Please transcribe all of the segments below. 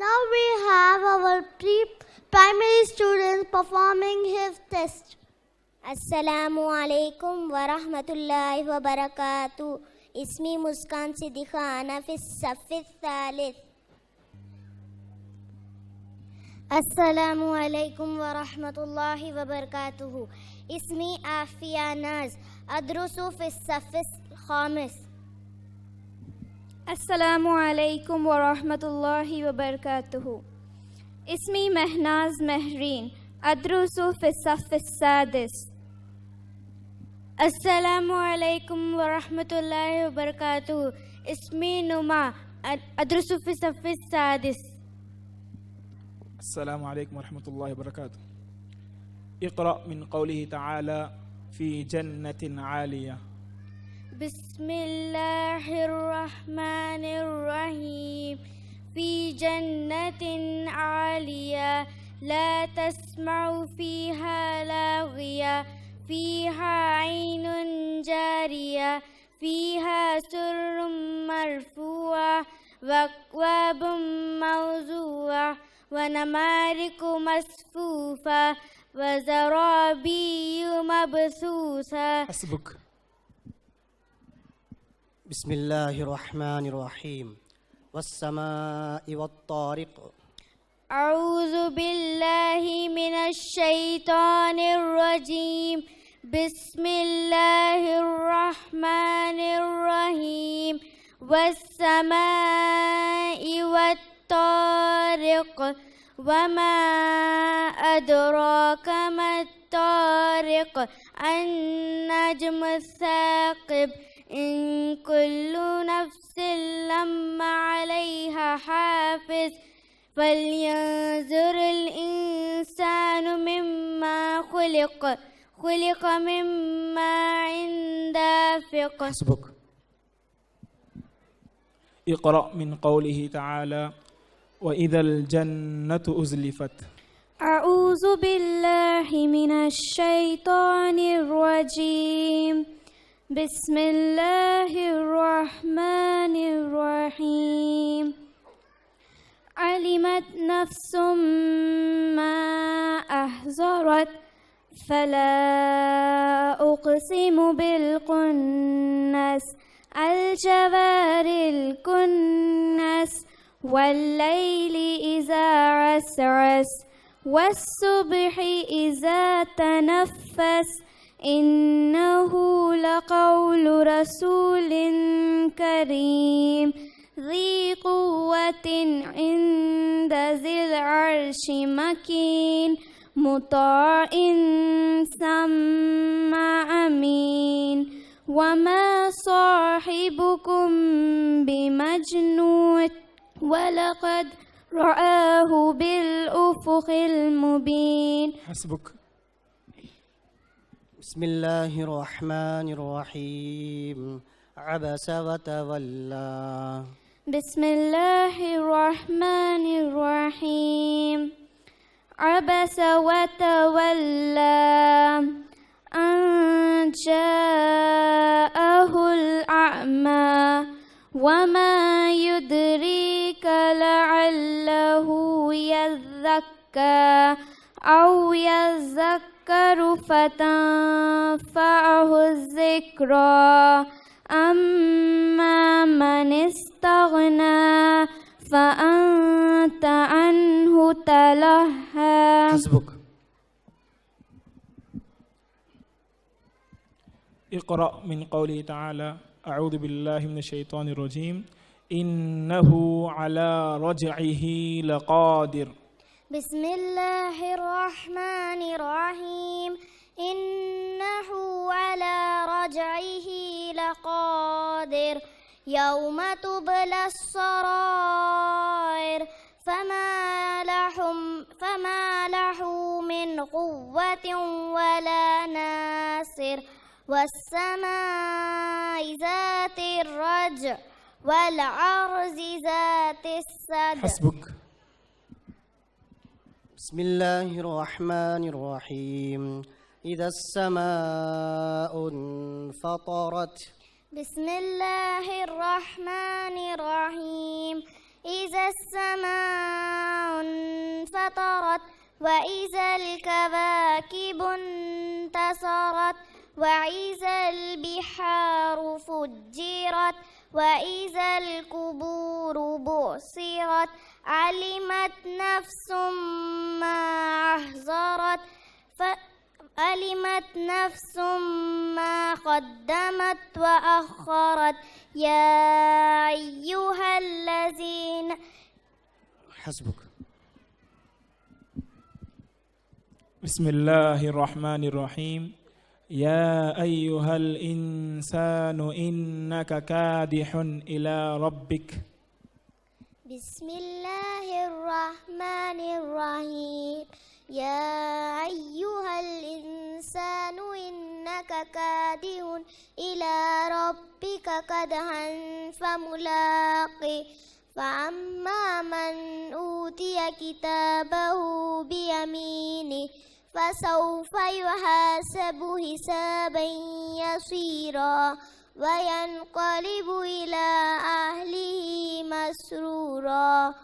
Now we have our pre primary students performing his test. Assalamu alaikum wa rahmatullahi wa barakatuh. Ismi Muskan Siddiqana fi safith thalith. Assalamu alaikum wa rahmatullahi wa barakatuh. Ismi Afia Naz. Adrusu fi safith khamis. السلام عليكم ورحمة الله وبركاته اسمي مهناز مهرين أدرس في الصف السادس السلام عليكم ورحمة الله وبركاته اسمي نما أدرس في الصف السادس السلام عليكم ورحمة الله وبركاته اقرأ من قوله تعالى في جنة عالية بسم الله الرحمن الرحيم في جنة عالية لا تسمع فيها لاغية فيها عين جارية فيها سر مرفوعة وأكواب موزوعة ونمارك مصفوفة وزرابي مبثوثة حسبك بسم الله الرحمن الرحيم والسماء والطارق أعوذ بالله من الشيطان الرجيم بسم الله الرحمن الرحيم والسماء والطارق وما أدراك ما الطارق النجم الثاقب إن كل نفس لما عليها حافظ فلينظر الإنسان مما خلق خلق مما عند فقه حسبك اقرأ من قوله تعالى وإذا الجنة أزلفت أعوذ بالله من الشيطان الرجيم بسم الله الرحمن الرحيم علمت نفس ما أحزرت فلا أقسم بالقنس الجوار الكنس والليل إذا عسعس والصبح إذا تنفس إنه لقول رسول كريم ذي قوة عند ذي العرش مكين مطاع ثم أمين وما صاحبكم بمجنون ولقد رآه بالأفق المبين حسبك بسم الله الرحمن الرحيم عبس وتولى بسم الله الرحمن الرحيم عبس وتولى أن جاءه الأعمى وما يدريك لعله يذكر أو يذكر فتنفعه الذكرى أما من استغنى فأنت عنه تلهى حسبك اقرأ من قوله تعالى أعوذ بالله من الشيطان الرجيم إنه على رجعه لقادر بسم الله الرحمن الرحيم إنه على رجعه لقادر يوم تبلى السرائر فما لهم فما له من قوة ولا ناصر والسماء ذات الرجع والعرض ذات السد حسبك بسم الله الرحمن الرحيم إذا السماء انفطرت بسم الله الرحمن الرحيم إذا السماء انفطرت وإذا الكواكب انتصرت وإذا البحار فجرت وإذا القبور بعثرت علمت نفس ما أحضرت فألمت نفس ما قدمت وأخرت يا أيها الذين حسبك بسم الله الرحمن الرحيم يا أيها الإنسان إنك كادح إلى ربك بسم الله الرحمن الرحيم يا أيها الإنسان إنك كادح إلى ربك كدحا فملاقي فأما من أوتي كتابه بيمينه فسوف يحاسب حسابا يسيرا وينقلب إلى أهله مسرورا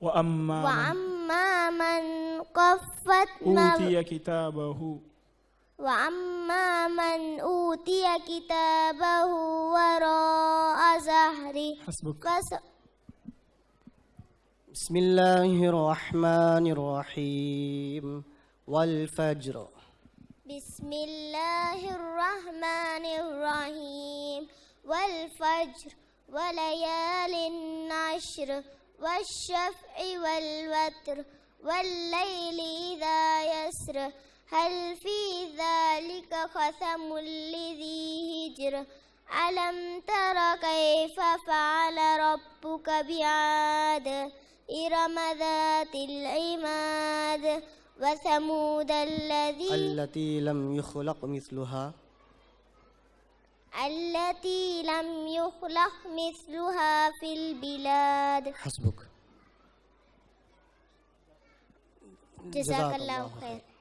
وأما, وأما من قفت أوتي كتابه وأما من أوتي كتابه وراء زهري حسبك بسم الله الرحمن الرحيم والفجر بسم الله الرحمن الرحيم والفجر وليال النشر والشفع والوتر والليل إذا يسر هل في ذلك قسم لذي هجر ألم تر كيف فعل ربك بعاد إرم ذات العماد وثمود الذي التي لم يخلق مثلها التي لم يخلق مثلها في البلاد حسبك جزاك الله خير